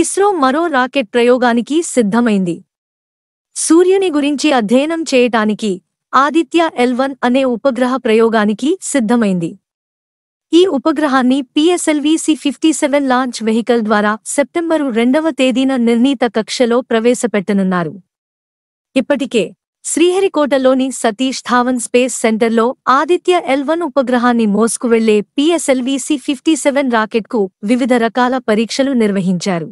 ఇస్రో మరో రాకెట్ ప్రయోగానికి సిద్ధమైంది సూర్యుని గురించి అధ్యయనం చేయటానికి ఆదిత్య ఎల్వన్ అనే ఉపగ్రహ ప్రయోగానికి సిద్ధమైంది ఈ ఉపగ్రహాన్ని PSLV C fifty seven launch vehicle ద్వారా సెప్టెంబరు రెండవ తేదీన నిర్ణీత కక్షలో ప్రవేశపెట్టనున్నారు ఇప్పటికే శ్రీహరికోటలోని సతీష్ ధావన్ స్పేస్ సెంటర్లో ఆదిత్య ఎల్వన్ ఉపగ్రహాన్ని మోసుకువెళ్లే పిఎస్ఎల్విసి ఫిఫ్టీ సెవెన్ రాకెట్కు వివిధ రకాల పరీక్షలు నిర్వహించారు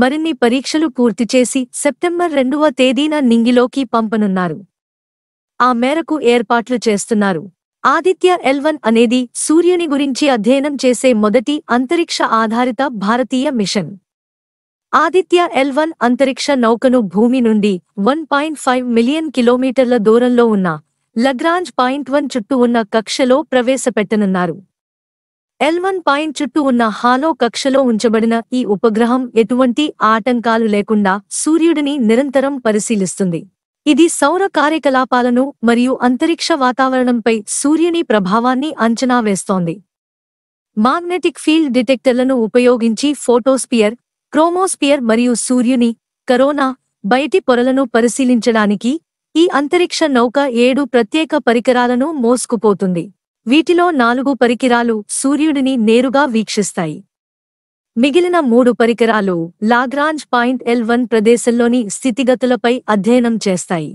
మరిన్ని పరీక్షలు పూర్తి చేసి సెప్టెంబర్ రెండవ తేదీన నింగిలోకి పంపనున్నారు ఆ మేరకు ఏర్పాట్లు చేస్తున్నారు ఆదిత్య ఎల్వన్ అనేది సూర్యుని గురించి అధ్యయనం చేసే మొదటి అంతరిక్ష ఆధారిత భారతీయ మిషన్ ఆదిత్య ఎల్వన్ అంతరిక్ష నౌకను భూమి నుండి వన్ పాయింట్ ఫైవ్ మిలియన్ కిలోమీటర్ల దూరంలో ఉన్న లగ్రాంజ్ పాయింట్ వన్ చుట్టూ ఉన్న కక్షలో ప్రవేశపెట్టనున్నారు ఎల్వన్ పాయింట్ చుట్టూ ఉన్న హాలో కక్షలో ఉంచబడిన ఈ ఉపగ్రహం ఎటువంటి ఆటంకాలు లేకుండా సూర్యుడిని నిరంతరం పరిశీలిస్తుంది ఇది సౌర కార్యకలాపాలను మరియు అంతరిక్ష వాతావరణంపై సూర్యుని ప్రభావాన్ని అంచనా వేస్తోంది మాగ్నెటిక్ ఫీల్డ్ డిటెక్టర్లను ఉపయోగించి ఫోటోస్పియర్ క్రోమోస్పియర్ మరియు సూర్యుని కరోనా బయటి పొరలను పరిశీలించడానికి ఈ అంతరిక్ష నౌక ఏడు ప్రత్యేక పరికరాలను మోసుకుపోతుంది వీటిలో నాలుగు పరికరాలు సూర్యుడిని నేరుగా వీక్షిస్తాయి మిగిలిన మూడు పరికరాలు లాగ్రాంజ్ పాయింట్ ఎల్ వన్ ప్రదేశంలోని స్థితిగతులపై అధ్యయనం చేస్తాయి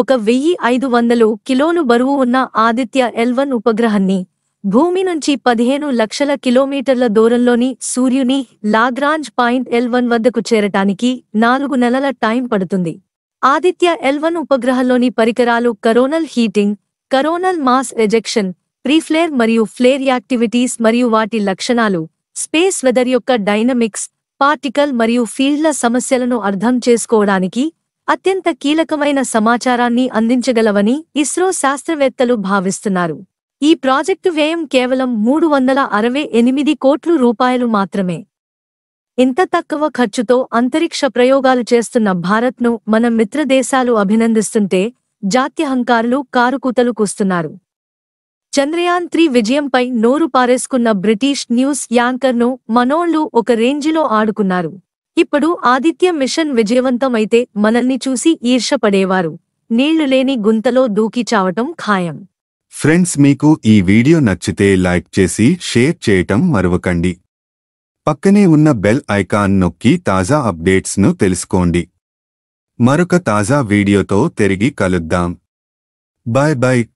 ఒక వెయ్యి ఐదు వందలు కిలోలు బరువు ఉన్న ఆదిత్య ఎల్ వన్ ఉపగ్రహాన్ని భూమి నుంచి పదిహేను లక్షల కిలోమీటర్ల దూరంలోని సూర్యుని లాగ్రాంజ్ పాయింట్ ఎల్ వన్ వద్దకు చేరటానికి నాలుగు నెలల టైం పడుతుంది ఆదిత్య ఎల్వన్ ఉపగ్రహంలోని పరికరాలు coronal heating coronal mass ejection preflare మరియు ఫ్లేర్ యాక్టివిటీస్ మరియు వాటి లక్షణాలు స్పేస్ వెదర్ యొక్క డైనమిక్స్ పార్టికల్ మరియు ఫీల్డ్ల సమస్యలను అర్థం చేసుకోవడానికి అత్యంత కీలకమైన సమాచారాన్ని అందించగలవని ఇస్రో శాస్త్రవేత్తలు భావిస్తున్నారు ఈ ప్రాజెక్టు వ్యయం కేవలం మూడు వందల అరవై ఎనిమిది కోట్లు రూపాయలు మాత్రమే ఇంత తక్కువ ఖర్చుతో అంతరిక్ష ప్రయోగాలు చేస్తున్న భారత్ను మన మిత్రదేశాలు అభినందిస్తుంటే జాత్యహంకారులు కారుకూతలు కూస్తున్నారు చంద్రయాన్ త్రీ విజయంపై నోరు పారేసుకున్న బ్రిటిష్ న్యూస్ యాంకర్ను మనోళ్లు ఒక రేంజిలో ఆడుకున్నారు ఇప్పుడు ఆదిత్య మిషన్ విజయవంతమైతే మనల్ని చూసి ఈర్షపడేవారు నీళ్లు లేని గుంతలో దూకి చావటం ఖాయం ఫ్రెండ్స్ మీకు ఈ వీడియో నచ్చితే లైక్ చేసి షేర్ చేయటం మరవకండి పక్కనే ఉన్న బెల్ ఐకాన్ నొక్కి తాజా అప్డేట్స్ను తెలుసుకోండి मरक ताजा वीडियो तो तिगी कल बाय बाय